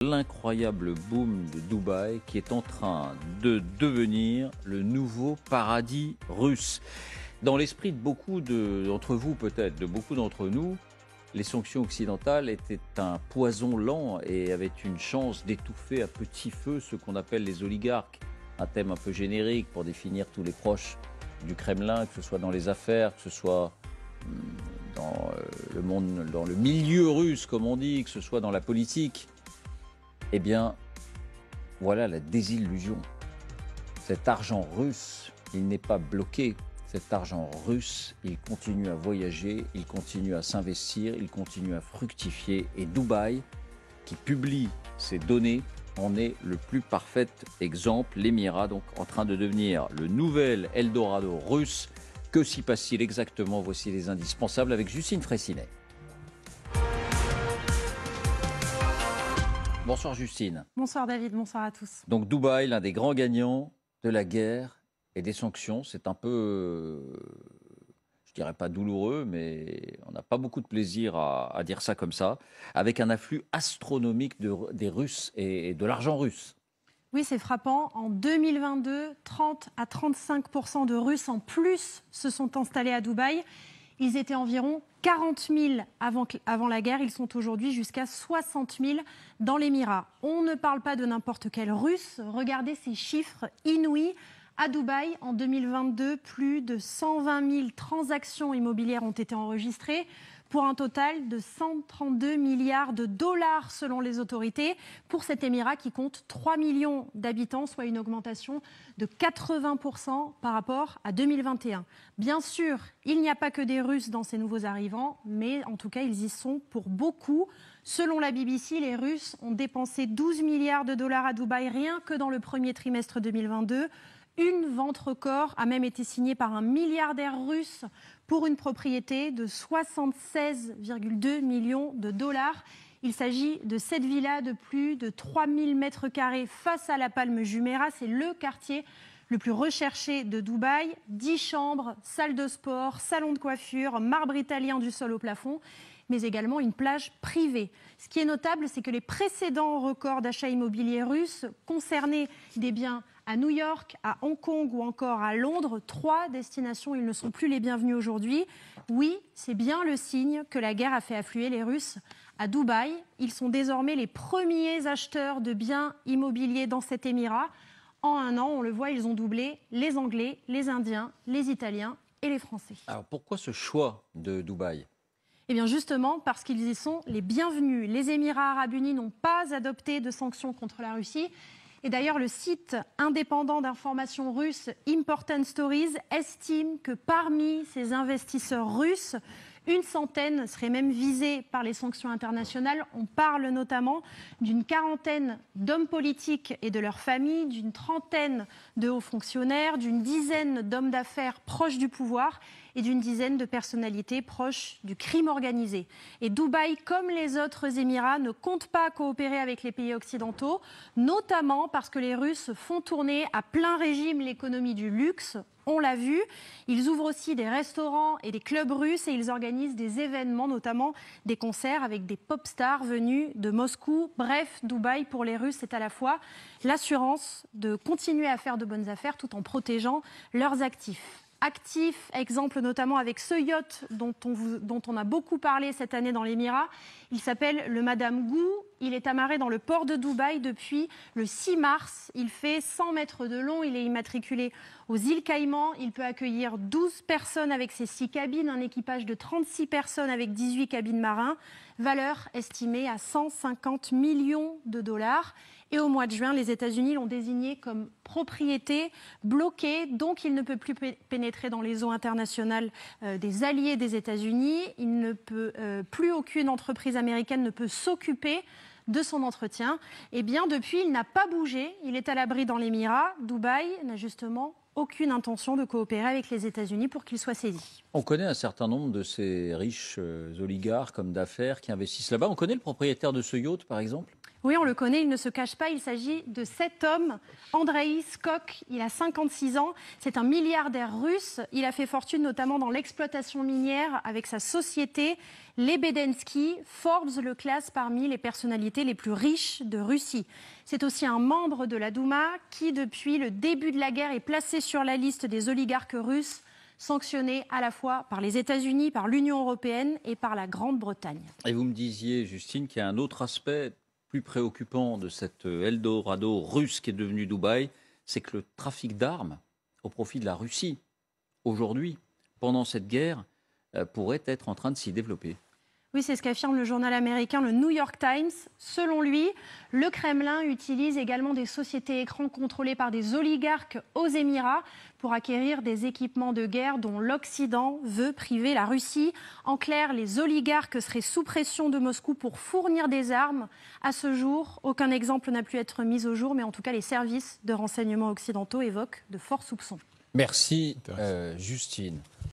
L'incroyable boom de Dubaï qui est en train de devenir le nouveau paradis russe. Dans l'esprit de beaucoup d'entre vous peut-être, de beaucoup d'entre nous, les sanctions occidentales étaient un poison lent et avaient une chance d'étouffer à petit feu ce qu'on appelle les oligarques, un thème un peu générique pour définir tous les proches du Kremlin, que ce soit dans les affaires, que ce soit hmm, dans euh, le dans le milieu russe, comme on dit, que ce soit dans la politique. Eh bien, voilà la désillusion. Cet argent russe, il n'est pas bloqué. Cet argent russe, il continue à voyager, il continue à s'investir, il continue à fructifier. Et Dubaï, qui publie ces données, en est le plus parfait exemple. L'Émirat, donc en train de devenir le nouvel Eldorado russe. Que s'y passe-t-il exactement Voici les indispensables avec Justine Frécinet. Bonsoir Justine. Bonsoir David, bonsoir à tous. Donc Dubaï, l'un des grands gagnants de la guerre et des sanctions, c'est un peu, euh, je dirais pas douloureux, mais on n'a pas beaucoup de plaisir à, dire ça comme ça, avec un afflux astronomique des Russes et de l'argent russe. Oui, c'est frappant. En 2022, 30 à 35 de Russes en plus se sont installés à Dubaï. Ils étaient environ 40 000 avant, la guerre, ils sont aujourd'hui jusqu'à 60 000 dans l'Émirat. On ne parle pas de n'importe quel russe, regardez ces chiffres inouïs. À Dubaï, en 2022, plus de 120 000 transactions immobilières ont été enregistrées pour un total de 132 milliards de dollars selon les autorités pour cet Émirat qui compte 3 millions d'habitants, soit une augmentation de 80% par rapport à 2021. Bien sûr, il n'y a pas que des Russes dans ces nouveaux arrivants, mais en tout cas, ils y sont pour beaucoup. Selon la BBC, les Russes ont dépensé 12 milliards de dollars à Dubaï rien que dans le premier trimestre 2022 une vente record a même été signée par un milliardaire russe pour une propriété de 76,2 millions de dollars. Il s'agit de cette villa de plus de 3000 mètres carrés face à la Palme Jumeirah. C'est le quartier le plus recherché de Dubaï. 10 chambres, salle de sport, salon de coiffure, marbre italien du sol au plafond, mais également une plage privée. Ce qui est notable, c'est que les précédents records d'achats immobiliers russes concernaient des biens à New York, à Hong Kong ou encore à Londres, trois destinations, ils ne sont plus les bienvenus aujourd'hui. Oui, c'est bien le signe que la guerre a fait affluer les Russes à Dubaï. Ils sont désormais les premiers acheteurs de biens immobiliers dans cet Émirat. En un an, on le voit, ils ont doublé les Anglais, les Indiens, les Italiens et les Français. Alors pourquoi ce choix de Dubaï eh bien justement parce qu'ils y sont les bienvenus. Les Émirats arabes unis n'ont pas adopté de sanctions contre la Russie et d'ailleurs, le site indépendant d'information russe Important Stories estime que parmi ces investisseurs russes, une centaine serait même visée par les sanctions internationales. On parle notamment d'une quarantaine d'hommes politiques et de leurs familles, d'une trentaine de hauts fonctionnaires, d'une dizaine d'hommes d'affaires proches du pouvoir et d'une dizaine de personnalités proches du crime organisé. Et Dubaï, comme les autres Émirats, ne compte pas coopérer avec les pays occidentaux, notamment parce que les Russes font tourner à plein régime l'économie du luxe on l'a vu. Ils ouvrent aussi des restaurants et des clubs russes et ils organisent des événements, notamment des concerts avec des pop stars venus de Moscou. Bref, Dubaï pour les Russes, c'est à la fois l'assurance de continuer à faire de bonnes affaires tout en protégeant leurs actifs Actifs, exemple notamment avec ce yacht dont on, a beaucoup parlé cette année dans l'Émirat. Il s'appelle le Madame Gou. Il est amarré dans le port de Dubaï depuis le 6 mars. Il fait 100 mètres de long. Il est immatriculé aux îles Caïmans. Il peut accueillir 12 personnes avec ses 6 cabines, un équipage de 36 personnes avec 18 cabines marins. Valeur estimée à 150 millions de dollars. Et au mois de juin, les États-Unis l'ont désigné comme propriété bloquée, donc il ne peut plus pénétrer dans les eaux internationales euh, des alliés des États-Unis. Il ne peut euh, plus aucune entreprise américaine ne peut s'occuper de son entretien. Eh bien, depuis, il n'a pas bougé. Il est à l'abri dans l'Émirat. Dubaï n'a justement aucune intention de coopérer avec les États-Unis pour qu'il soit saisi. On connaît un certain nombre de ces riches euh, oligarques, comme d'affaires, qui investissent là-bas. On connaît le propriétaire de ce yacht, par exemple oui, on le connaît, il ne se cache pas, il s'agit de cet homme, Andrei Skok, il a 56 ans, c'est un milliardaire russe, il a fait fortune notamment dans l'exploitation minière avec sa société, Lebedensky, Forbes le classe parmi les personnalités les plus riches de Russie. C'est aussi un membre de la Douma qui, depuis le début de la guerre, est placé sur la liste des oligarques russes sanctionnés à la fois par les États-Unis, par l'Union européenne et par la Grande-Bretagne. Et vous me disiez, Justine, qu'il y a un autre aspect plus préoccupant de cet euh, Eldorado russe qui est devenu Dubaï, c'est que le trafic d'armes au profit de la Russie, aujourd'hui, pendant cette guerre, euh, pourrait être en train de s'y développer c'est ce qu'affirme le journal américain le New York Times. Selon lui, le Kremlin utilise également des sociétés écrans contrôlées par des oligarques aux Émirats pour acquérir des équipements de guerre dont l'Occident veut priver la Russie. En clair, les oligarques seraient sous pression de Moscou pour fournir des armes. À ce jour, aucun exemple n'a pu être mis au jour, mais en tout cas, les services de renseignement occidentaux évoquent de forts soupçons. Merci, euh, Justine.